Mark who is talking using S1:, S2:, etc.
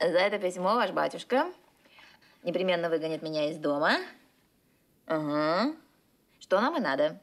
S1: За это письмо ваш батюшка
S2: непременно выгонит меня из дома. Угу. Что нам и надо.